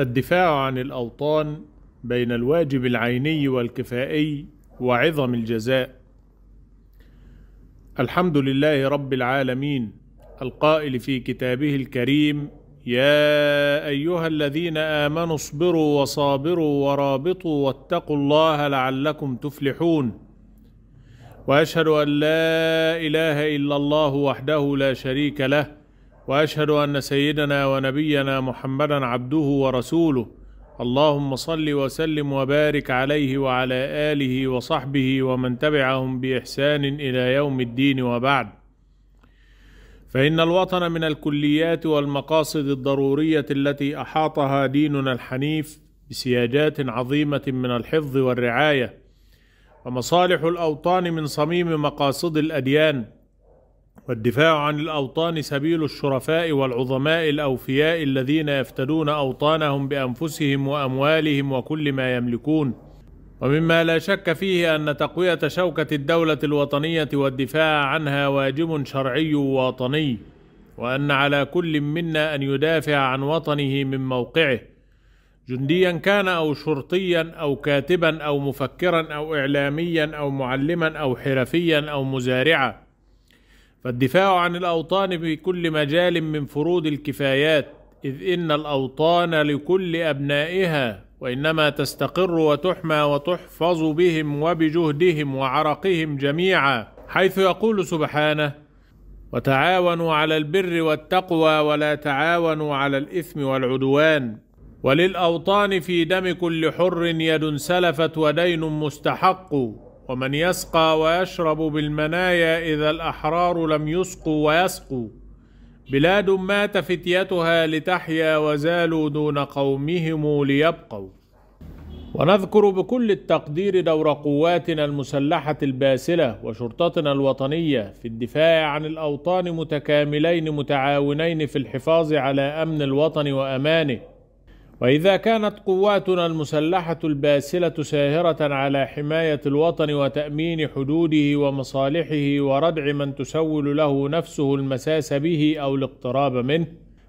الدفاع عن الأوطان بين الواجب العيني والكفائي وعظم الجزاء الحمد لله رب العالمين القائل في كتابه الكريم يا ايها الذين امنوا اصبروا وصابروا ورابطوا واتقوا الله لعلكم تفلحون واشهد ان لا اله الا الله وحده لا شريك له واشهد ان سيدنا ونبينا محمدا عبده ورسوله اللهم صل وسلم وبارك عليه وعلى اله وصحبه ومن تبعهم باحسان الى يوم الدين وبعد فان الوطن من الكليات والمقاصد الضروريه التي احاطها ديننا الحنيف بسياجات عظيمه من الحفظ والرعايه ومصالح الاوطان من صميم مقاصد الاديان والدفاع عن الأوطان سبيل الشرفاء والعظماء الأوفياء الذين يفتدون أوطانهم بأنفسهم وأموالهم وكل ما يملكون ومما لا شك فيه أن تقوية شوكة الدولة الوطنية والدفاع عنها واجب شرعي وطني وأن على كل منا أن يدافع عن وطنه من موقعه جنديا كان أو شرطيا أو كاتبا أو مفكرا أو إعلاميا أو معلما أو حرفيا أو مزارعا فالدفاع عن الاوطان بكل مجال من فروض الكفايات اذ ان الاوطان لكل ابنائها وانما تستقر وتحمى وتحفظ بهم وبجهدهم وعرقهم جميعا حيث يقول سبحانه وتعاونوا على البر والتقوى ولا تعاونوا على الاثم والعدوان وللاوطان في دم كل حر يد سلفت ودين مستحق ومن يسقى ويشرب بالمنايا إذا الأحرار لم يسقوا ويسقوا بلاد مات فتيتها لتحيا وزالوا دون قومهم ليبقوا ونذكر بكل التقدير دور قواتنا المسلحة الباسلة وشرطتنا الوطنية في الدفاع عن الأوطان متكاملين متعاونين في الحفاظ على أمن الوطن وأمانه وإذا كانت قواتنا المسلحة الباسلة ساهرة على حماية الوطن وتأمين حدوده ومصالحه وردع من تسول له نفسه المساس به أو الاقتراب منه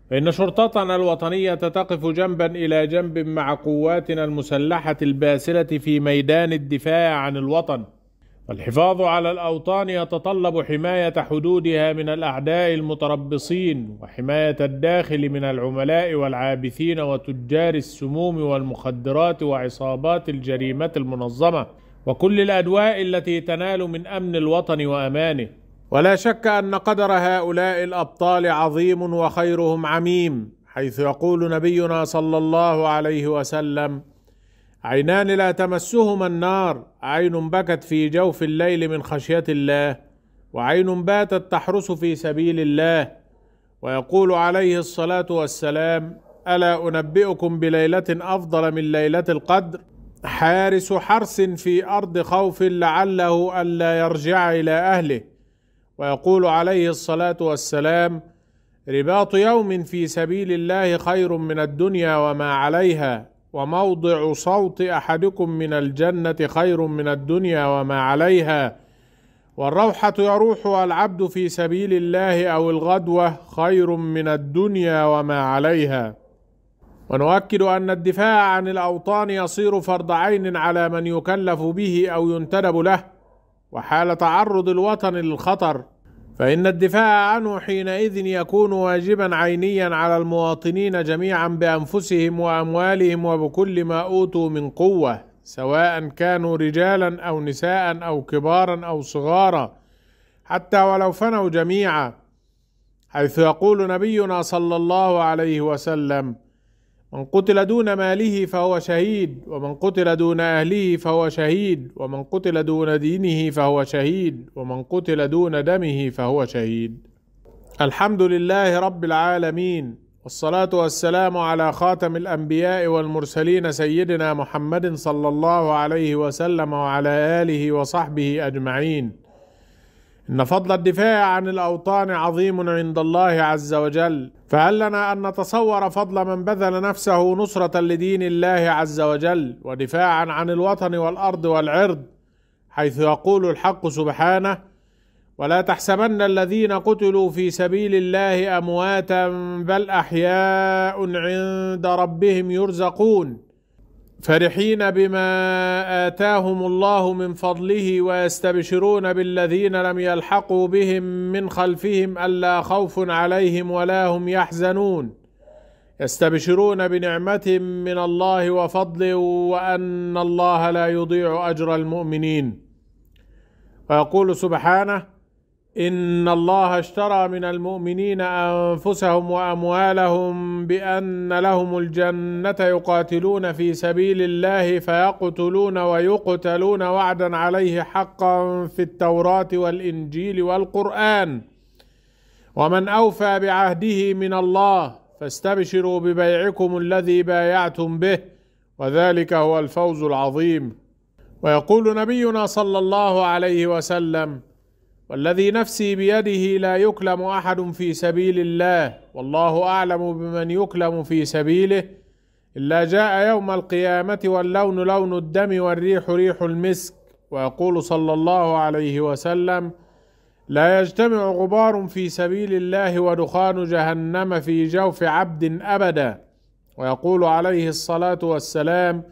فإن شرطتنا الوطنية تقف جنبا إلى جنب مع قواتنا المسلحة الباسلة في ميدان الدفاع عن الوطن الحفاظ على الأوطان يتطلب حماية حدودها من الأعداء المتربصين وحماية الداخل من العملاء والعابثين وتجار السموم والمخدرات وعصابات الجريمة المنظمة وكل الأدواء التي تنال من أمن الوطن وأمانه ولا شك أن قدر هؤلاء الأبطال عظيم وخيرهم عميم حيث يقول نبينا صلى الله عليه وسلم عينان لا تمسهما النار عين بكت في جوف الليل من خشيه الله وعين باتت تحرس في سبيل الله ويقول عليه الصلاه والسلام الا انبئكم بليله افضل من ليله القدر حارس حرس في ارض خوف لعله الا يرجع الى اهله ويقول عليه الصلاه والسلام رباط يوم في سبيل الله خير من الدنيا وما عليها وموضع صوت احدكم من الجنه خير من الدنيا وما عليها والروحه يروح العبد في سبيل الله او الغدوه خير من الدنيا وما عليها ونؤكد ان الدفاع عن الاوطان يصير فرض عين على من يكلف به او ينتدب له وحال تعرض الوطن للخطر فإن الدفاع عنه حينئذ يكون واجبا عينيا على المواطنين جميعا بأنفسهم وأموالهم وبكل ما أوتوا من قوة سواء كانوا رجالا أو نساء أو كبارا أو صغارا حتى ولو فنوا جميعا حيث يقول نبينا صلى الله عليه وسلم: من قتل دون ماله فهو شهيد ومن قتل دون أهله فهو شهيد ومن قتل دون دينه فهو شهيد ومن قتل دون دمه فهو شهيد الحمد لله رب العالمين والصلاة والسلام على خاتم الأنبياء والمرسلين سيدنا محمد صلى الله عليه وسلم وعلى آله وصحبه أجمعين إن فضل الدفاع عن الأوطان عظيم عند الله عز وجل فهل لنا أن نتصور فضل من بذل نفسه نصرة لدين الله عز وجل ودفاعا عن الوطن والأرض والعرض حيث يقول الحق سبحانه ولا تحسبن الذين قتلوا في سبيل الله أمواتا بل أحياء عند ربهم يرزقون فرحين بما آتاهم الله من فضله ويستبشرون بالذين لم يلحقوا بهم من خلفهم ألا خوف عليهم ولا هم يحزنون يستبشرون بنعمة من الله وفضل وأن الله لا يضيع أجر المؤمنين ويقول سبحانه إن الله اشترى من المؤمنين أنفسهم وأموالهم بأن لهم الجنة يقاتلون في سبيل الله فيقتلون ويقتلون وعدا عليه حقا في التوراة والإنجيل والقرآن ومن أوفى بعهده من الله فاستبشروا ببيعكم الذي بايعتم به وذلك هو الفوز العظيم ويقول نبينا صلى الله عليه وسلم والذي نفسي بيده لا يكلم احد في سبيل الله والله اعلم بمن يكلم في سبيله الا جاء يوم القيامه واللون لون الدم والريح ريح المسك ويقول صلى الله عليه وسلم لا يجتمع غبار في سبيل الله ودخان جهنم في جوف عبد ابدا ويقول عليه الصلاه والسلام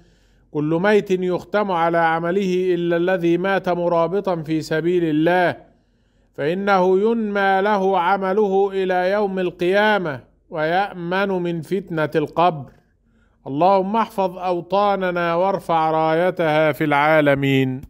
كل ميت يختم على عمله الا الذي مات مرابطا في سبيل الله فإنه ينمى له عمله إلى يوم القيامة ويأمن من فتنة القبر اللهم احفظ أوطاننا وارفع رايتها في العالمين